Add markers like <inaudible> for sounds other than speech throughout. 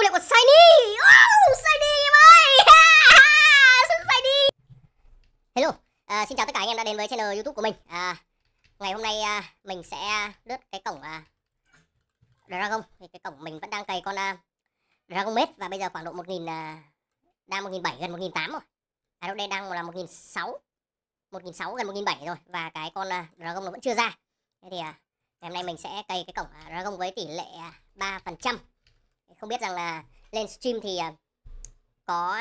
Ui lại còn shiny oh, Shiny em ơi Shiny <laughs> Hello uh, Xin chào tất cả anh em đã đến với channel youtube của mình uh, Ngày hôm nay uh, mình sẽ lướt cái cổng uh, Dragon thì Cái cổng mình vẫn đang cày con uh, Dragon Maid Và bây giờ khoảng độ 1000 uh, Đang 1007 gần 1008 rồi À lúc đây đang là 1006 1006 gần 1007 rồi Và cái con uh, Dragon nó vẫn chưa ra Thế thì uh, ngày hôm nay mình sẽ cày cái cổng uh, Dragon với tỷ lệ uh, 3% không biết rằng là lên stream thì ờ, có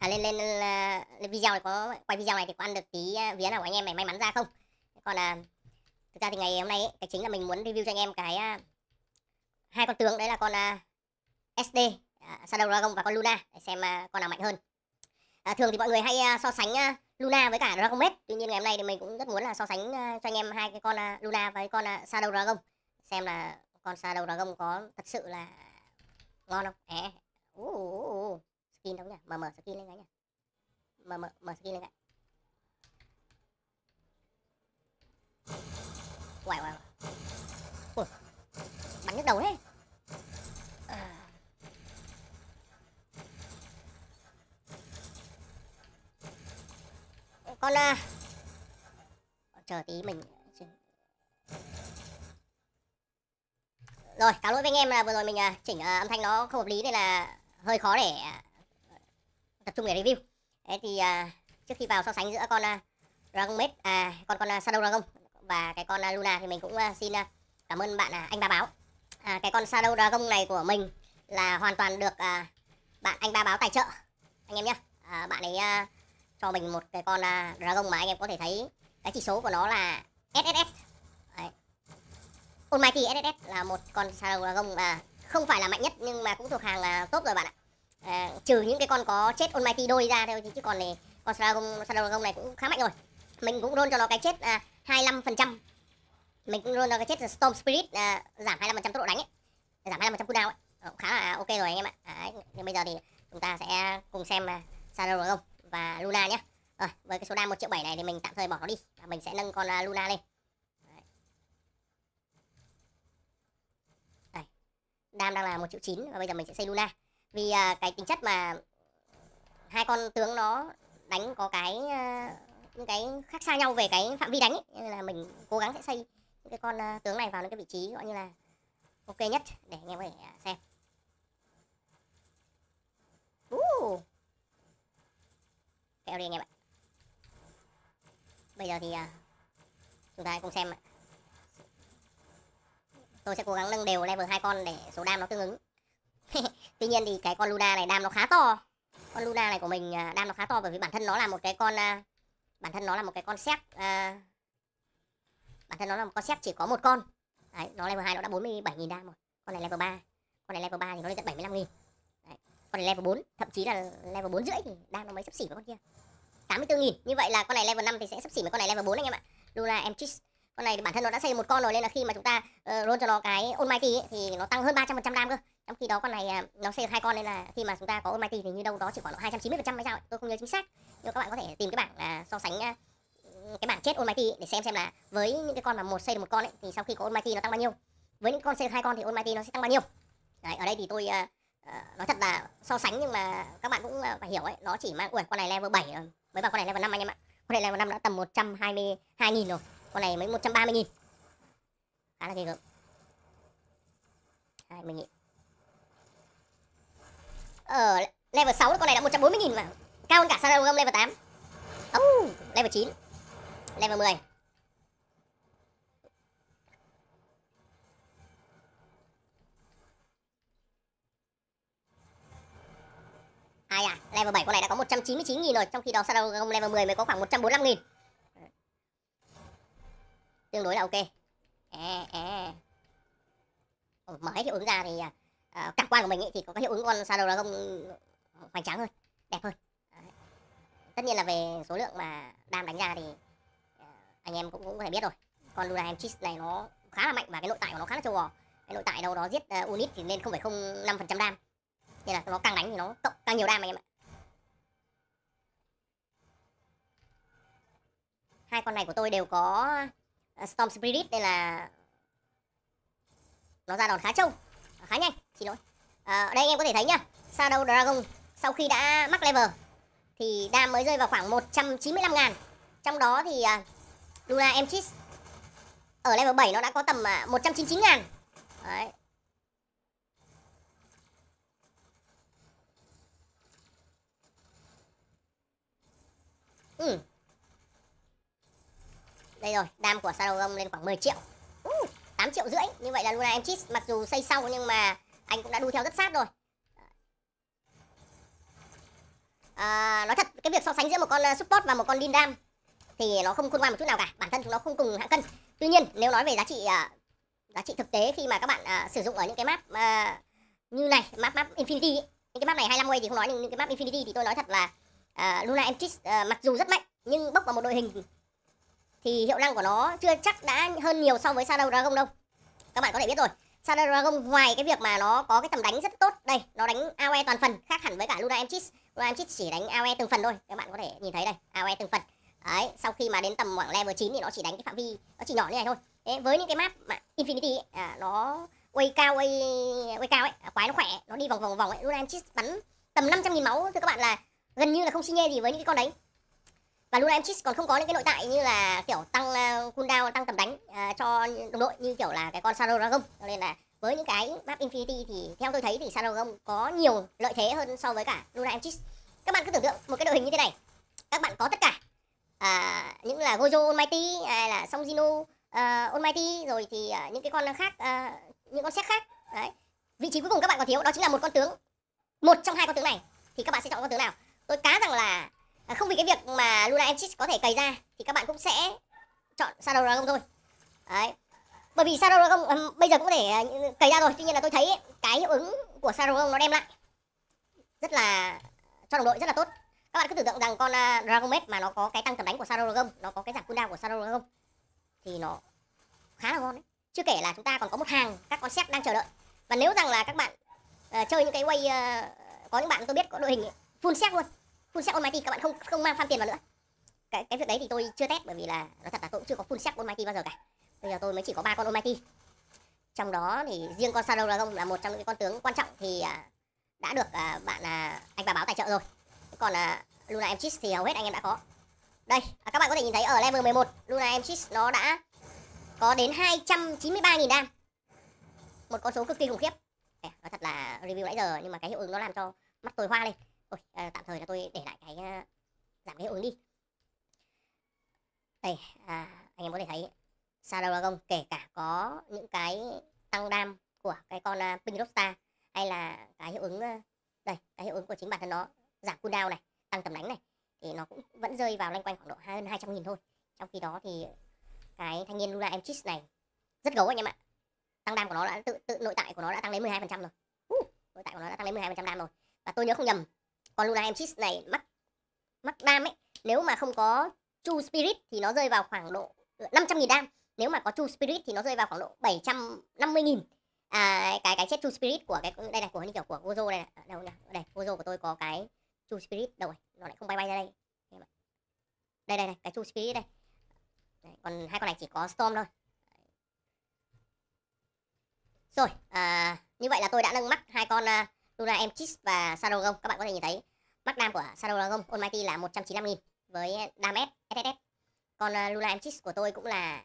à, lên lên ờ, lên video này có quay video này thì có ăn được tí ờ, vía nào của anh em này may mắn ra không còn à, thực ra thì ngày hôm nay ấy, cái chính là mình muốn review cho anh em cái à, hai con tướng đấy là con à, SD à, Shadow Dragon và con Luna để xem à, con nào mạnh hơn à, thường thì mọi người hay à, so sánh à, Luna với cả Dragon Maid tuy nhiên ngày hôm nay thì mình cũng rất muốn là so sánh à, cho anh em hai cái con à, Luna với con à, Shadow Dragon xem là con Shadow Dragon có thật sự là ngon không é uh, uh, uh. skin đâu nhỉ mở mở skin lên cái nhỉ mở mở mở skin lên cái quậy quậy ui bắn nhức đầu thế à. con à, chờ tí mình rồi cáo lỗi với anh em là vừa rồi mình à, chỉnh à, âm thanh nó không hợp lý nên là hơi khó để à, tập trung để review Đấy thì trước khi vào so sánh giữa con Dragon Maid à con con Shadow Dragon và cái con Luna thì mình cũng xin cảm ơn bạn anh Ba Báo à, cái con Shadow Dragon này của mình là hoàn toàn được à, bạn anh Ba Báo tài trợ anh em nhé à, bạn ấy à, cho mình một cái con à, Dragon mà anh em có thể thấy cái chỉ số của nó là SSS Almighty e SSS là một con Saragong mà không phải là mạnh nhất nhưng mà cũng thuộc hàng là top rồi bạn ạ. À, trừ những cái con có chết Almighty e đôi ra thôi chứ còn này con Saragong Saragong này cũng khá mạnh rồi. Mình cũng roll cho nó cái chết à, 25%. Mình cũng roll cho cái chết Storm Spirit à, giảm 25% tốc độ đánh ấy. Giảm 25% cooldown ấy. À, cũng khá là ok rồi anh em ạ. À, nhưng bây giờ thì chúng ta sẽ cùng xem uh, à, Saragong và Luna nhé. Rồi, với cái số đam 1 triệu 7 này thì mình tạm thời bỏ nó đi. Mình sẽ nâng con uh, Luna lên. Đam đang là một triệu chín và bây giờ mình sẽ xây Luna. Vì uh, cái tính chất mà hai con tướng nó đánh có cái uh, những cái khác xa nhau về cái phạm vi đánh ấy. nên là mình cố gắng sẽ xây những cái con uh, tướng này vào những cái vị trí gọi như là ok nhất để anh em có thể uh, xem. Uh. Kéo đi anh em ạ. Bây giờ thì uh, chúng ta hãy cùng xem ạ tôi sẽ cố gắng nâng đều level hai con để số đam nó tương ứng <laughs> tuy nhiên thì cái con luna này đam nó khá to con luna này của mình à, đam nó khá to bởi vì bản thân nó là một cái con à, bản thân nó là một cái con xếp uh, à, bản thân nó là một con xếp chỉ có một con đấy nó level hai nó đã 47.000 đam rồi con này level 3 con này level 3 thì nó lên tận 75.000 nghìn con này level 4 thậm chí là level bốn rưỡi thì đam nó mới sắp xỉ với con kia 84.000 như vậy là con này level 5 thì sẽ sắp xỉ với con này level 4 anh em ạ Luna em Emchis con này thì bản thân nó đã xây một con rồi nên là khi mà chúng ta uh, roll cho nó cái almighty ấy, thì nó tăng hơn 300 phần trăm đam cơ trong khi đó con này uh, nó xây hai con nên là khi mà chúng ta có almighty thì như đâu đó chỉ khoảng 290 phần trăm hay sao ấy. tôi không nhớ chính xác nhưng các bạn có thể tìm cái bảng là so sánh uh, cái bảng chết almighty để xem xem là với những cái con mà một xây được một con ấy thì sau khi có almighty nó tăng bao nhiêu với những con xây hai con thì almighty nó sẽ tăng bao nhiêu đấy ở đây thì tôi uh, uh, nói thật là so sánh nhưng mà các bạn cũng uh, phải hiểu ấy nó chỉ mang ui con này level 7 rồi mới bà con này level 5 anh em ạ con này level 5 đã tầm 122 000 rồi con này mới 130 nghìn khá là ghê gớm 20 nghìn ở level 6 con này đã 140 nghìn mà cao hơn cả Saragam level 8 oh, level 9 level 10 Ai à, level 7 con này đã có 199 nghìn rồi Trong khi đó Saragam level 10 mới có khoảng 145 nghìn tương đối là ok à, à. mở hết hiệu ứng ra thì à, à, cảm quan của mình ý, thì có cái hiệu ứng con shadow dragon hoành tráng hơn đẹp hơn Đấy. tất nhiên là về số lượng mà đam đánh ra thì à, anh em cũng cũng có thể biết rồi con luna Hemchis này nó khá là mạnh và cái nội tại của nó khá là trâu bò cái nội tại đâu đó giết uh, unit thì lên 0,05% đam nên là nó càng đánh thì nó cộng càng nhiều đam anh em ạ hai con này của tôi đều có Ờ, Storm Spirit đây là nó ra đòn khá trâu, ờ, khá nhanh, xin lỗi. À, đây anh em có thể thấy nhá, Shadow Dragon sau khi đã mắc level thì đam mới rơi vào khoảng 195 ngàn. Trong đó thì uh, Luna Emchis ở level 7 nó đã có tầm uh, à, 199 ngàn. Đấy. Ừ. Đây rồi, đam của Saragong lên khoảng 10 triệu. Uh, 8 triệu rưỡi. Như vậy là Luna em cheat mặc dù xây sau nhưng mà anh cũng đã đu theo rất sát rồi. À, nói thật cái việc so sánh giữa một con ờ, support và một con lin đam thì nó không khôn ngoan một chút nào cả. Bản thân chúng nó không cùng hạng cân. Tuy nhiên, nếu nói về giá trị ờ, giá trị thực tế khi mà các bạn uh, sử dụng ở những cái map uh, như này, map map Infinity ấy. những cái map này 25 way thì không nói nhưng những cái map Infinity thì tôi nói thật là uh, Luna Empress uh, mặc dù rất mạnh nhưng bốc vào một đội hình thì hiệu năng của nó chưa chắc đã hơn nhiều so với Shadow Dragon đâu. Các bạn có thể biết rồi. Shadow Dragon ngoài cái việc mà nó có cái tầm đánh rất tốt, đây, nó đánh AoE toàn phần, khác hẳn với cả Luna Emchis. Luna Emchis chỉ đánh AoE từng phần thôi. Các bạn có thể nhìn thấy đây, AoE từng phần. Đấy, sau khi mà đến tầm khoảng level 9 thì nó chỉ đánh cái phạm vi nó chỉ nhỏ như này thôi. Đấy, với những cái map mà Infinity ấy, à, nó quay cao quay quay cao ấy, à, quái nó khỏe, nó đi vòng vòng vòng ấy, Luna Emchis bắn tầm 500.000 máu thì các bạn là gần như là không xi nhê gì với những cái con đấy và Luna Emchis còn không có những cái nội tại như là kiểu tăng uh, cooldown tăng tầm đánh uh, cho đồng đội như kiểu là cái con Shadow Dragon cho nên là với những cái map Infinity thì theo tôi thấy thì Shadow Dragon có nhiều lợi thế hơn so với cả Luna Emchis các bạn cứ tưởng tượng một cái đội hình như thế này các bạn có tất cả à, những là Gojo Almighty hay là Song Zino uh, ờ, Almighty rồi thì uh, những cái con khác uh, những con xét khác đấy vị trí cuối cùng các bạn còn thiếu đó chính là một con tướng một trong hai con tướng này thì các bạn sẽ chọn con tướng nào tôi cá rằng là à, không vì cái việc mà Luna Emchis có thể cày ra thì các bạn cũng sẽ chọn Shadow Dragon thôi đấy bởi vì Shadow Dragon um, bây giờ cũng có thể à, cày ra rồi tuy nhiên là tôi thấy cái hiệu ứng của Shadow Dragon nó đem lại rất là cho đồng đội rất là tốt các bạn cứ tưởng tượng rằng con uh, Dragon Maid mà nó có cái tăng tầm đánh của Shadow Dragon nó có cái giảm cooldown của Shadow Dragon thì nó khá là ngon đấy chưa kể là chúng ta còn có một hàng các con xét đang chờ đợi và nếu rằng là các bạn uh, chơi những cái quay uh, ờ, có những bạn tôi biết có đội hình ấy, full xét luôn full stack on các bạn không không mang farm tiền vào nữa cái, cái việc đấy thì tôi chưa test bởi vì là nó thật là tôi cũng chưa có full stack on bao giờ cả bây giờ tôi mới chỉ có ba con on trong đó thì riêng con shadow dragon là một trong những con tướng quan trọng thì à, đã được à, bạn à, anh bà báo tài trợ rồi còn là luna em thì hầu hết anh em đã có đây các bạn có thể nhìn thấy ở level 11 luna em nó đã có đến 293.000 đam một con số cực kỳ khủng khiếp nói thật là review nãy giờ nhưng mà cái hiệu ứng nó làm cho mắt tôi hoa lên Ôi, à, tạm thời là tôi để lại cái à, giảm cái hiệu ứng đi đây à, anh em có thể thấy Saragon kể cả có những cái tăng đam của cái con uh, Pink Rockstar hay là cái hiệu ứng uh, đây cái hiệu ứng của chính bản thân nó giảm cooldown này tăng tầm đánh này thì nó cũng vẫn rơi vào loanh quanh khoảng độ hơn 200 nghìn thôi trong khi đó thì cái thanh niên Luna Emchis này rất gấu anh em ạ tăng đam của nó đã tự tự nội tại của nó đã tăng đến 12% rồi uh, nội tại của nó đã tăng đến 12% đam rồi và tôi nhớ không nhầm còn Luna Emchis này mắc mắc đam ấy nếu mà không có True Spirit thì nó rơi vào khoảng độ 500.000 ờ, đam nếu mà có True Spirit thì nó rơi vào khoảng độ 750.000 à, cái cái chết True Spirit của cái đây này của như kiểu của Gozo này đâu nhỉ đây Gozo của tôi có cái True Spirit đâu rồi nó lại không bay bay ra đây đây đây này cái True Spirit đây đấy, còn hai con này chỉ có Storm thôi rồi à, như vậy là tôi đã nâng mắt hai con à, Luna Emchis và Shadow Các bạn có thể nhìn thấy mắt nam của Shadow Gong Almighty là 195 000 với đam S SSS. Còn uh, Luna Emchis của tôi cũng là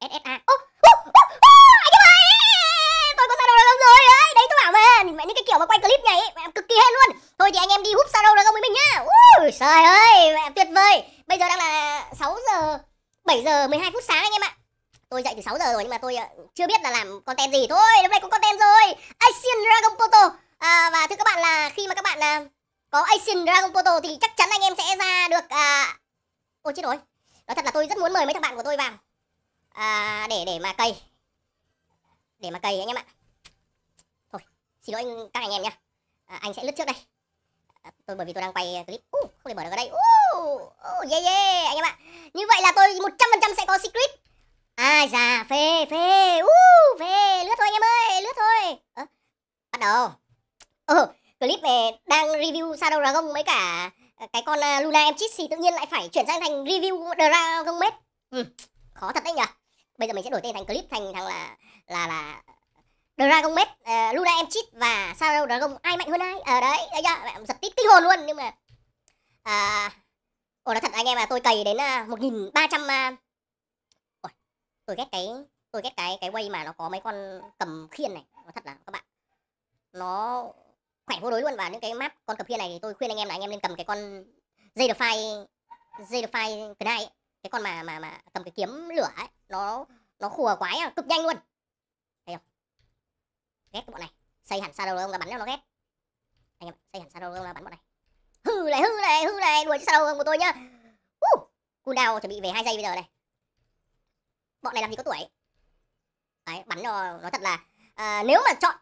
SSA. Ô, ô, ô, ô, anh em ơi, tôi có Shadow Gong rồi đấy. Đấy tôi bảo mà, mẹ những cái kiểu mà quay clip này ấy, mẹ cực kỳ hên luôn. Thôi thì anh em đi húp Shadow Gong với mình nhá. Ui, trời ơi, mẹ tuyệt vời. Bây giờ đang là 6 giờ 7 giờ 12 phút sáng anh em ạ tôi dậy từ 6 giờ rồi nhưng mà tôi ờ, chưa biết là làm content gì thôi lúc này có content rồi Asian Dragon Portal à, và thưa các bạn là khi mà các bạn à, có Asian Dragon Portal thì chắc chắn anh em sẽ ra được à... ôi chết rồi nói thật là tôi rất muốn mời mấy thằng bạn của tôi vào à, để để mà cày để mà cày anh em ạ thôi xin lỗi các anh em nhá à, anh sẽ lướt trước đây à, tôi bởi vì tôi đang quay clip uh, không thể mở được ở đây uh, uh, yeah yeah anh em ạ như vậy là tôi 100% sẽ có secret ai già dạ, phê phê uh, phê lướt thôi anh em ơi lướt thôi à, bắt đầu ờ clip này đang review Shadow Dragon mấy cả ờ, cái con ờ, Luna em chít thì tự nhiên lại phải chuyển sang thành review Dragon Maid ừ, khó thật đấy nhở bây giờ mình sẽ đổi tên thành clip thành thằng là là là Dragon Maid uh, ờ, Luna em chít và Shadow Dragon ai mạnh hơn ai ở à, đấy đấy nhá giật tít kinh hồn luôn nhưng mà à ồ nói thật anh em là tôi cày đến một nghìn ba trăm tôi ghét cái tôi ghét cái cái quay mà nó có mấy con cầm khiên này nó thật là các bạn nó khỏe vô đối luôn và những cái map con cầm kia này thì tôi khuyên anh em là anh em nên cầm cái con Zadefy Zadefy cái này cái con mà mà mà cầm cái kiếm lửa ấy nó nó khùa quái à, cực nhanh luôn thấy không ghét cái bọn này xây hẳn sao đâu ông ra bắn cho nó ghét anh em xây hẳn sao đâu ông ra bắn bọn này hư này hư này hư này đuổi chứ sao đâu của tôi nhá uh, cooldown chuẩn bị về hai giây bây giờ này bọn này làm gì có tuổi Đấy, bắn nó nó thật là à, nếu mà chọn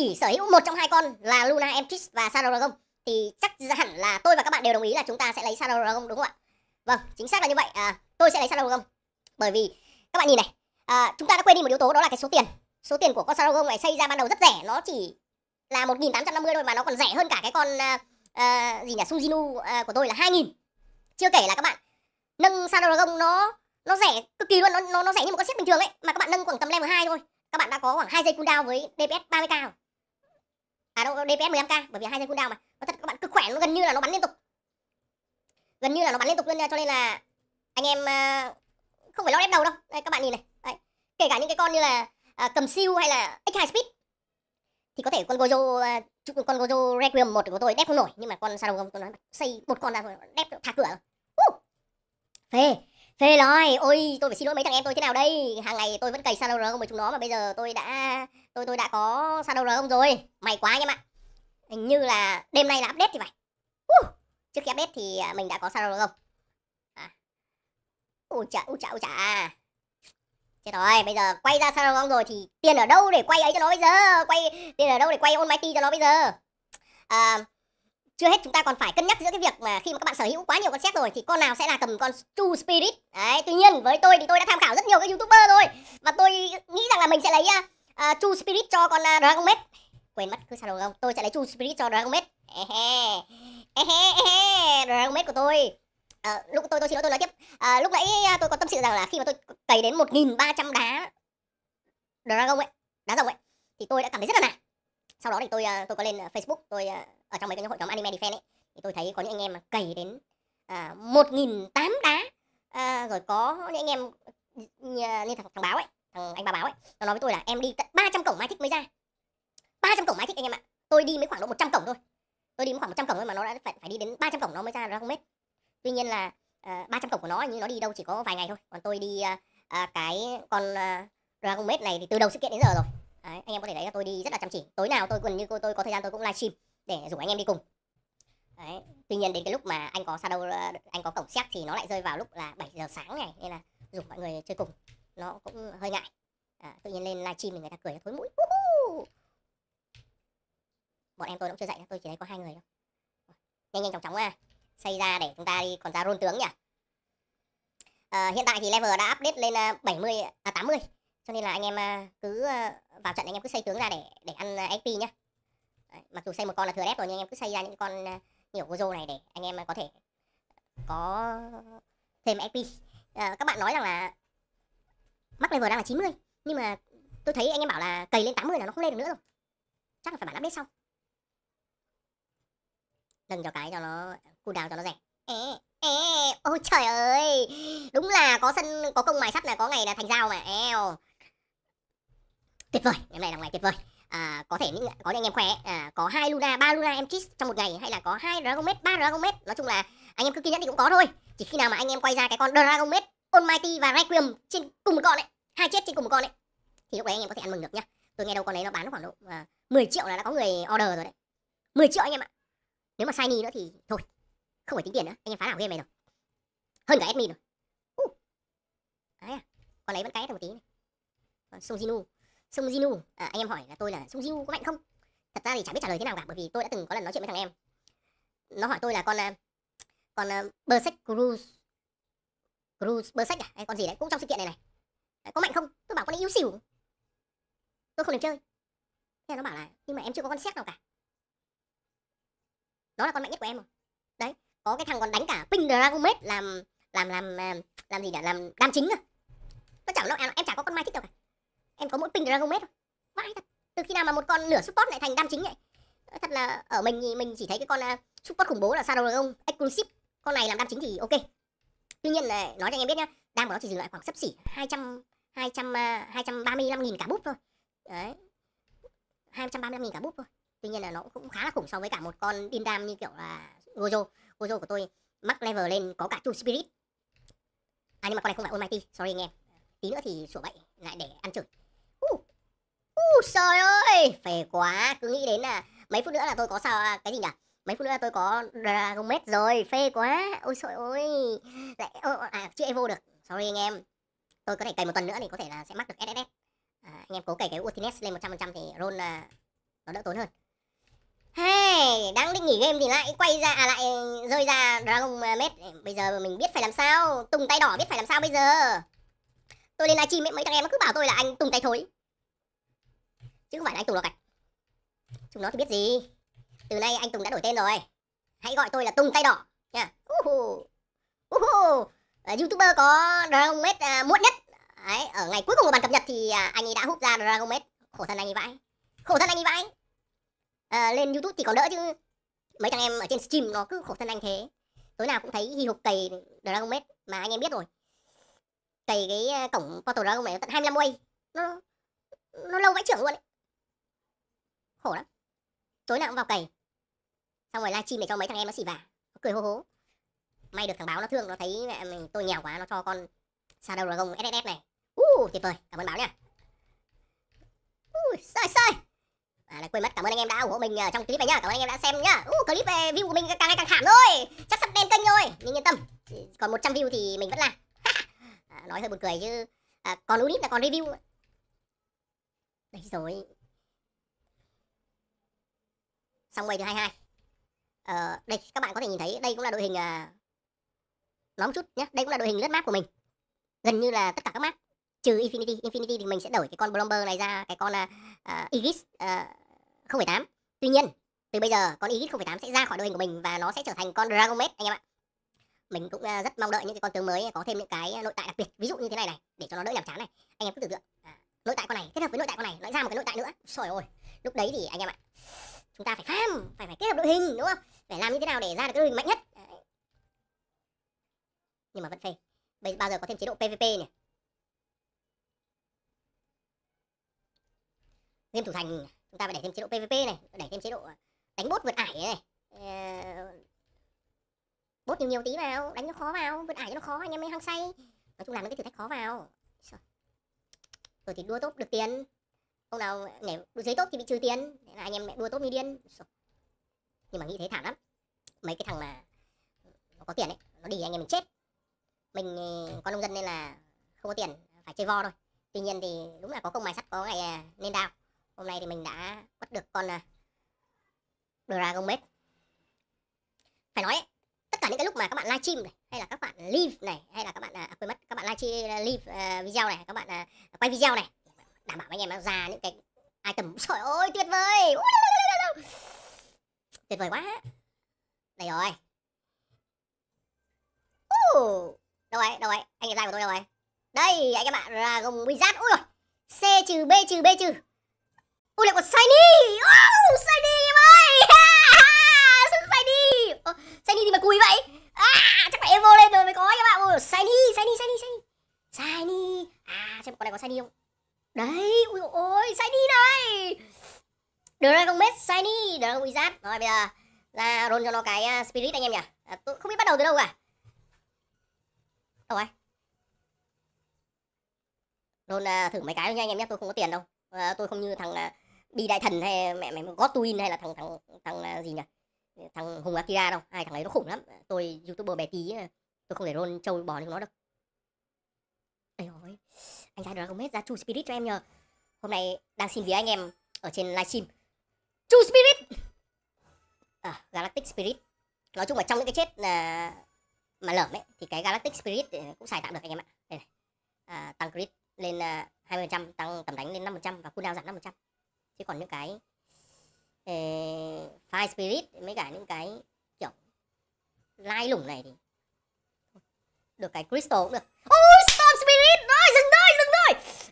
chỉ sở hữu một trong hai con là Luna Empress và Shadow Dragon thì chắc hẳn là tôi và các bạn đều đồng ý là chúng ta sẽ lấy Shadow Dragon đúng không ạ? Vâng, chính xác là như vậy. À, tôi sẽ lấy Shadow Dragon bởi vì các bạn nhìn này, à, chúng ta đã quên đi một yếu tố đó là cái số tiền. Số tiền của con Shadow Dragon này xây ra ban đầu rất rẻ, nó chỉ là 1850 thôi mà nó còn rẻ hơn cả cái con à, à gì nhỉ Suzinu à, của tôi là 2000. Chưa kể là các bạn nâng Shadow Dragon nó nó rẻ cực kỳ luôn, nó nó, nó rẻ như một con xếp bình thường ấy mà các bạn nâng khoảng tầm level 2 thôi các bạn đã có khoảng 2 giây cooldown với DPS 30k à đâu DPS 15k bởi vì hai giây cooldown mà nó thật các bạn cực khỏe nó gần như là nó bắn liên tục gần như là nó bắn liên tục luôn cho nên là anh em ờ, không phải lo ép đầu đâu đây các bạn nhìn này đấy. kể cả những cái con như là à, cầm siêu hay là x high speed thì có thể con gojo à, con gojo requiem một của tôi đép không nổi nhưng mà con sao đâu tôi nói xây một con ra thôi đép thả cửa rồi uh! phê Phê rồi, ôi tôi phải xin lỗi mấy thằng em tôi thế nào đây Hàng ngày tôi vẫn cày Shadow R không với chúng nó mà bây giờ tôi đã tôi tôi đã có Shadow R không rồi May quá anh em ạ Hình như là đêm nay là update thì phải uh, Trước khi update thì à, mình đã có Shadow R không à. Ui chà, ui chà, ui chà Chết rồi, bây giờ quay ra Shadow không rồi thì tiền ở đâu để quay ấy cho nó bây giờ Quay tiền ở đâu để quay Almighty cho nó bây giờ à, chưa hết chúng ta còn phải cân nhắc giữa cái việc mà khi mà các bạn sở hữu quá nhiều con xét rồi thì con nào sẽ là cầm con true spirit đấy tuy nhiên với tôi thì tôi đã tham khảo rất nhiều các youtuber rồi và tôi nghĩ rằng là mình sẽ lấy uh, true spirit cho con uh, dragon maid quên mất cứ sao đầu không tôi sẽ lấy true spirit cho dragon maid dragon maid của tôi À, lúc tôi tôi xin lỗi tôi nói tiếp à, lúc nãy tôi có tâm sự rằng là khi mà tôi cày đến 1.300 đá dragon ấy đá rồng ấy thì tôi đã cảm thấy rất là nản sau đó thì tôi ờ, tôi có lên ờ, Facebook tôi ờ, ở trong mấy cái hội nhóm anime defense ấy thì tôi thấy có những anh em mà cày đến à, một nghìn tám đá à, rồi có những anh em như thằng, thằng báo ấy thằng anh bà báo ấy nó nói với tôi là em đi tận trăm cổng mai thích mới ra ba trăm cổng mai thích anh em ạ tôi đi mới khoảng độ một trăm cổng thôi tôi đi mới khoảng trăm cổng thôi mà nó đã phải phải đi đến ba trăm cổng nó mới ra ra không hết tuy nhiên là ba trăm cổng của nó như nó đi đâu chỉ có vài ngày thôi còn tôi đi uh, cái con uh, Dragon Maid này thì từ đầu sự kiện đến giờ rồi Đấy, anh em có thể thấy là tôi đi rất là chăm chỉ tối nào tôi gần như tôi, tôi có thời gian tôi cũng livestream để rủ anh em đi cùng Đấy. tuy nhiên đến cái lúc mà anh có sao đâu anh có cổng xét thì nó lại rơi vào lúc là 7 giờ sáng này nên là rủ mọi người chơi cùng nó cũng hơi ngại à, tự nhiên lên livestream thì người ta cười thối mũi uh-huh. bọn em tôi cũng chưa dậy tôi chỉ thấy có hai người thôi nhanh nhanh chóng chóng à xây ra để chúng ta đi còn ra rôn tướng nhỉ à, hiện tại thì level đã update lên 70 ờ, à 80 cho nên là anh em ờ, cứ ờ, vào trận anh em cứ xây tướng ra để để ăn xp ờ, nhá mặc dù xây một con là thừa ép rồi nhưng anh em cứ xây ra những con nhiều gozo này để anh em có thể có thêm xp các bạn nói rằng là mắc level đang là 90 nhưng mà tôi thấy anh em bảo là cày lên 80 là nó không lên được nữa rồi chắc là phải bản update sau nâng cho cái cho nó cù đào cho nó rẻ ê, ê, ôi trời ơi đúng là có sân có công mài sắt là có ngày là thành dao mà eo tuyệt vời ngày này là ngày tuyệt vời à, có thể những có những anh em khỏe à, có hai luna ba luna em cheat trong một ngày hay là có hai dragon mét, ba dragon mét, nói chung là anh em cứ kiên nhẫn thì cũng có thôi chỉ khi nào mà anh em quay ra cái con dragon mét, almighty và requiem trên cùng một con ấy hai chết trên cùng một con ấy thì lúc đấy anh em có thể ăn mừng được nhá tôi nghe đâu con đấy nó bán khoảng độ à, 10 triệu là đã có người order rồi đấy 10 triệu anh em ạ nếu mà sai nữa thì thôi không phải tính tiền nữa anh em phá đảo game này rồi hơn cả admin rồi uh. đấy à. con lấy vẫn cái được một tí này còn sung Sung Jinu à, ờ, anh em hỏi là tôi là Sung Jinu có mạnh không thật ra thì chẳng biết trả lời thế nào cả bởi vì tôi đã từng có lần nói chuyện với thằng em nó hỏi tôi là con ờ, con uh, Berserk Cruise Cruise Berserk à con gì đấy cũng trong sự kiện này này à, có mạnh không tôi bảo con ấy yếu xỉu tôi không được chơi thế là nó bảo là nhưng mà em chưa có con xét nào cả nó là con mạnh nhất của em rồi đấy có cái thằng còn đánh cả Ping Dragon Maid làm làm làm làm, gì nhỉ làm đam chính à nó chẳng nó em chả có con mai thích đâu cả em có mỗi ping dragon mét thôi vãi thật từ khi nào mà một con nửa support lại thành đam chính vậy thật là ở mình thì mình chỉ thấy cái con à, support khủng bố là shadow dragon exclusive con này làm đam chính thì ok tuy nhiên là nói cho anh em biết nhá đam của nó chỉ dừng lại khoảng sấp xỉ 200 200 235 nghìn cả búp thôi đấy 235 nghìn cả búp thôi tuy nhiên là nó cũng khá là khủng so với cả một con đim đam như kiểu là gojo gojo của tôi mắc level lên có cả true spirit à nhưng mà con này không phải almighty sorry anh em tí nữa thì sủa bậy lại để ăn chửi trời ơi phê quá cứ nghĩ đến là mấy phút nữa là tôi có sao à, cái gì nhỉ mấy phút nữa là tôi có dragon mét rồi phê quá ôi trời ơi lại à chưa evo được sorry anh em tôi có thể cày một tuần nữa thì có thể là sẽ mắc được ss à, anh em cố cày cái ultimates lên 100% thì roll à, nó đỡ tốn hơn Hey, đang định nghỉ game thì lại quay ra à lại rơi ra Dragon Maid. Bây giờ mình biết phải làm sao, tùng tay đỏ biết phải làm sao bây giờ. Tôi lên livestream mấy thằng em cứ bảo tôi là anh tùng tay thối chứ không phải là anh Tùng đâu Gạch. Chúng nó thì biết gì. Từ nay anh Tùng đã đổi tên rồi. Hãy gọi tôi là Tùng tay đỏ nha. Uhu. Uhu. Ờ, YouTuber có Dragon Maid à, muộn nhất. Đấy, ở ngày cuối cùng của bản cập nhật thì à, anh ấy đã hút ra Dragon Maid. Khổ thân anh ấy vãi. Khổ thân anh ấy vãi. À, lên YouTube thì còn đỡ chứ mấy thằng em ở trên stream nó cứ khổ thân anh thế. Tối nào cũng thấy hi hục cày Dragon Maid mà anh em biết rồi. Cày cái à, cổng portal Dragon Maid tận 25 way. Nó nó lâu vãi trưởng luôn ấy khổ lắm tối nào cũng vào cày xong rồi livestream để cho mấy thằng em nó xì vả nó cười hô hố may được thằng báo nó thương nó thấy mẹ mình tôi nghèo quá nó cho con Shadow Dragon SSS này uh, tuyệt vời cảm ơn báo nha ui uh, sai, sơi À, lại quên mất cảm ơn anh em đã ủng hộ mình uh, trong clip này nhá cảm ơn anh em đã xem nhá uh, clip về ờ, view của mình càng ngày càng thảm thôi chắc sắp đen kênh rồi nhưng yên tâm còn 100 view thì mình vẫn làm, <laughs> à, nói hơi buồn cười chứ à, còn unit là còn review đấy rồi xong quay thứ 22 ờ, đây các bạn có thể nhìn thấy đây cũng là đội hình à, nói chút nhé đây cũng là đội hình lướt map của mình gần như là tất cả các map trừ Infinity Infinity thì mình sẽ đổi cái con Blomber này ra cái con uh, Aegis uh, 0.8 tuy nhiên từ bây giờ con Aegis 0.8 sẽ ra khỏi đội hình của mình và nó sẽ trở thành con Dragon anh em ạ mình cũng à, rất mong đợi những cái con tướng mới có thêm những cái nội tại đặc biệt ví dụ như thế này này để cho nó đỡ nhàm chán này anh em cứ tưởng tượng à, nội tại con này kết hợp với nội tại con này lại ra một cái nội tại nữa trời ơi lúc đấy thì anh em ạ chúng ta phải farm phải phải kết hợp đội hình đúng không phải làm như thế nào để ra được cái đội hình mạnh nhất Đấy. nhưng mà vẫn phê bây bao giờ có thêm chế độ pvp này game thủ thành chúng ta phải đẩy thêm chế độ pvp này đẩy thêm chế độ ờ, đánh bốt vượt ải này ờ, bốt nhiều nhiều tí vào đánh nó khó vào vượt ải cho nó khó anh em mới hăng say nói chung làm những cái thử thách khó vào rồi thì đua tốt được tiền ông nào nhảy dưới tốt thì bị trừ tiền là anh em mẹ đua tốt như điên nhưng mà nghĩ thế thảm lắm mấy cái thằng mà nó có tiền ấy nó đi anh em mình chết mình ờ, con nông dân nên là không có tiền phải chơi vo thôi tuy nhiên thì đúng là có công mài sắt có ngày ờ, nên đào hôm nay thì mình đã bắt được con ờ, dragon mate phải nói ấy, tất cả những cái lúc mà các bạn livestream này hay là các bạn live này hay là các bạn à, quên mất các bạn livestream live uh, video này các bạn uh, quay video này đảm bảo anh em nó ra những cái item trời ơi tuyệt vời <laughs> tuyệt vời quá đây rồi đâu ấy đâu ấy anh em ra của tôi đâu ấy đây anh các bạn dragon wizard ui rồi c trừ b trừ b trừ ui lại còn shiny oh, shiny em ơi sức <laughs> shiny oh, shiny gì mà cùi vậy à, chắc phải evo lên rồi mới có các bạn ui shiny shiny shiny shiny shiny à xem con này có shiny không Đấy, ui ôi, shiny đây Dragon Maid shiny, Dragon Wizard Rồi bây giờ ra roll cho nó cái à, Spirit anh em nhỉ à, Tôi không biết bắt đầu từ đâu cả Đâu rồi Roll uh, thử mấy cái nha anh em nhé, tôi không có tiền đâu à, Tôi không như thằng uh, Bi Đại Thần hay mẹ mẹ Godwin hay là thằng thằng thằng uh, gì nhỉ Thằng Hùng Akira đâu, hai thằng ấy nó khủng lắm Tôi youtuber bé tí, tôi không thể roll trâu bò được nó được Ây ôi anh trai không hết ra chu Spirit cho em nhờ Hôm nay đang xin vía anh em ở trên livestream chu Spirit à, Galactic Spirit Nói chung là trong những cái chết là mà lởm ấy thì cái Galactic Spirit à, cũng xài tạm được anh em ạ Đây này à, Tăng crit lên à, 20% tăng tầm đánh lên 5% và cooldown giảm trăm Chứ còn những cái eh, Fire Spirit mấy cả những cái kiểu lai lủng này thì được cái crystal cũng được ôi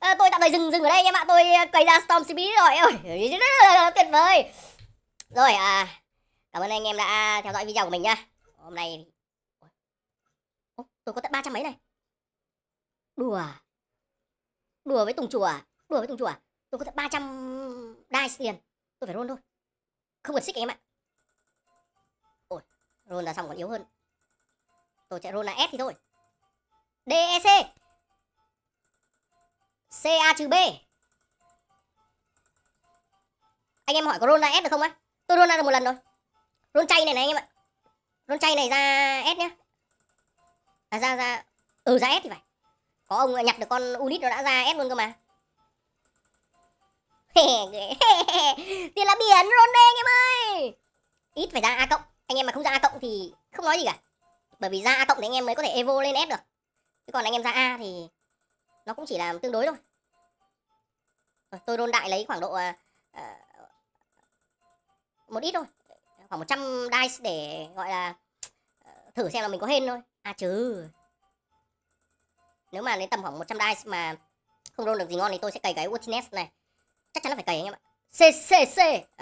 à, tôi tạm thời dừng dừng ở đây em ạ tôi ờ, quay ra storm cb rồi ôi <laughs> tuyệt vời rồi à cảm ơn anh em đã theo dõi video của mình nhá hôm nay Ô, tôi có tận ba trăm mấy này đùa đùa với tùng chùa à? đùa với tùng chùa à? tôi có tận ba trăm dice tiền tôi phải roll thôi không cần xích em ạ ôi roll là xong còn yếu hơn tôi chạy roll là s thì thôi dec CA trừ B Anh em hỏi có roll ra S được không á Tôi roll ra được một lần rồi Roll chay này này anh em ạ Roll chay này ra S nhá À ra ra Ừ ra S thì phải Có ông nhặt được con unit nó đã ra S luôn cơ mà <laughs> <laughs> Tiền là biển roll đây anh em ơi Ít phải ra A cộng Anh em mà không ra A cộng thì không nói gì cả Bởi vì ra A cộng thì anh em mới có thể evo lên S được Chứ còn anh em ra A thì nó cũng chỉ là tương đối thôi ờ, tôi đôn đại lấy khoảng độ uh, một ít thôi khoảng 100 dice để gọi là uh, thử xem là mình có hên thôi à chứ nếu mà đến tầm khoảng 100 dice mà không đôn được gì ngon thì tôi sẽ cày cái watch này chắc chắn là phải cày anh em ạ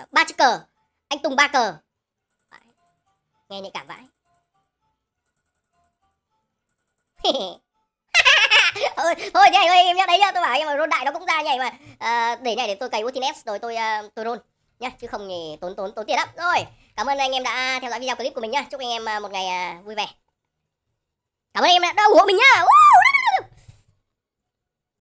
c ba chiếc cờ anh tùng ba cờ nghe nhạy cảm vãi thôi thôi nhảy ơi em nhá đấy nhá tôi bảo em mà rôn đại nó cũng ra nhảy mà à, để này để tôi cày Ultimate rồi tôi uh, tôi rôn nhá chứ không thì tốn tốn tốn tiền lắm rồi cảm ơn anh em đã theo dõi video clip của mình nhá chúc anh em ờ, một ngày vui vẻ cảm ơn anh em đã ủng hộ mình nhá uh!